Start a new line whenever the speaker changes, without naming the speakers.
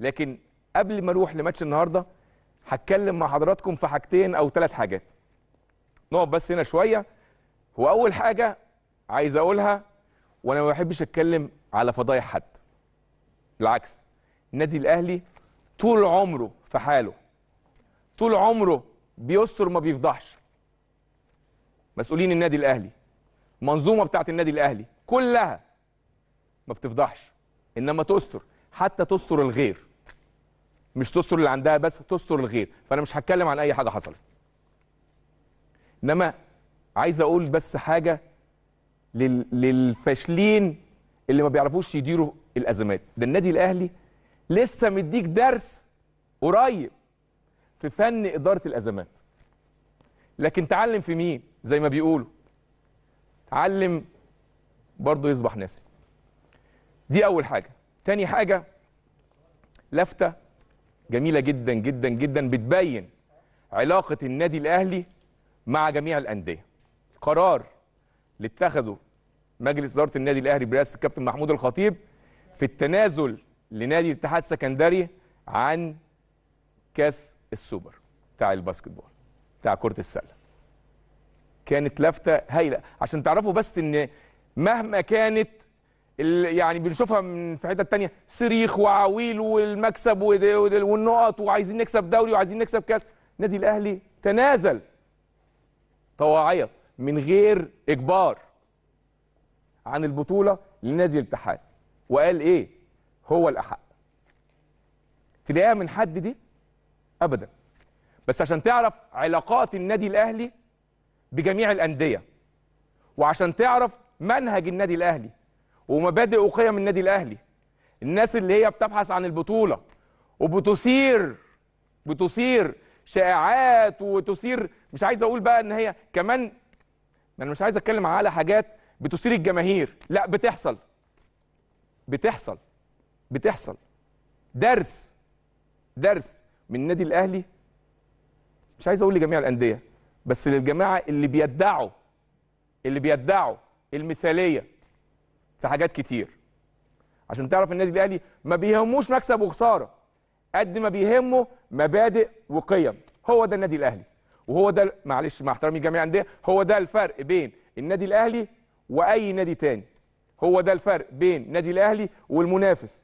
لكن قبل ما اروح لماتش النهارده هتكلم مع حضراتكم في حاجتين او ثلاث حاجات نقف بس هنا شويه هو اول حاجه عايز اقولها وانا ما بحبش اتكلم على فضايح حد بالعكس النادي الاهلي طول عمره في حاله طول عمره بيستر ما بيفضحش مسؤولين النادي الاهلي المنظومه بتاعه النادي الاهلي كلها ما بتفضحش انما تستر حتى تستر الغير مش تستر اللي عندها بس تستر الغير فانا مش هتكلم عن اي حاجه حصلت انما عايز اقول بس حاجه لل... للفاشلين اللي ما بيعرفوش يديروا الازمات ده النادي الاهلي لسه مديك درس قريب في فن اداره الازمات لكن تعلم في مين زي ما بيقولوا تعلم برضه يصبح ناسي دي اول حاجه تاني حاجه لفته جميله جدا جدا جدا بتبين علاقه النادي الاهلي مع جميع الانديه قرار اللي اتخذه مجلس اداره النادي الاهلي برئاسه الكابتن محمود الخطيب في التنازل لنادي الاتحاد السكندري عن كاس السوبر بتاع الباسكتبول بتاع كره السله كانت لفته هايله عشان تعرفوا بس ان مهما كانت يعني بنشوفها من في حته تانية صريخ وعويل والمكسب والنقط وعايزين نكسب دوري وعايزين نكسب كاس النادي الاهلي تنازل طواعيه من غير اجبار عن البطوله لنادي الاتحاد وقال ايه هو الاحق تلاقيها من حد دي ابدا بس عشان تعرف علاقات النادي الاهلي بجميع الانديه وعشان تعرف منهج النادي الاهلي ومبادئ وقيم النادي الاهلي الناس اللي هي بتبحث عن البطوله وبتثير بتثير شائعات وتثير مش عايز اقول بقى ان هي كمان انا مش عايز اتكلم على حاجات بتثير الجماهير لا بتحصل بتحصل بتحصل درس درس من النادي الاهلي مش عايز اقول لجميع الانديه بس للجماعه اللي بيدعوا اللي بيدعوا المثاليه في حاجات كتير عشان تعرف النادي الاهلي ما بيهموش مكسب وخساره قد ما بيهمه مبادئ وقيم هو ده النادي الاهلي وهو ده معلش مع احترامي جميع الانديه هو ده الفرق بين النادي الاهلي واي نادي تاني هو ده الفرق بين النادي الاهلي والمنافس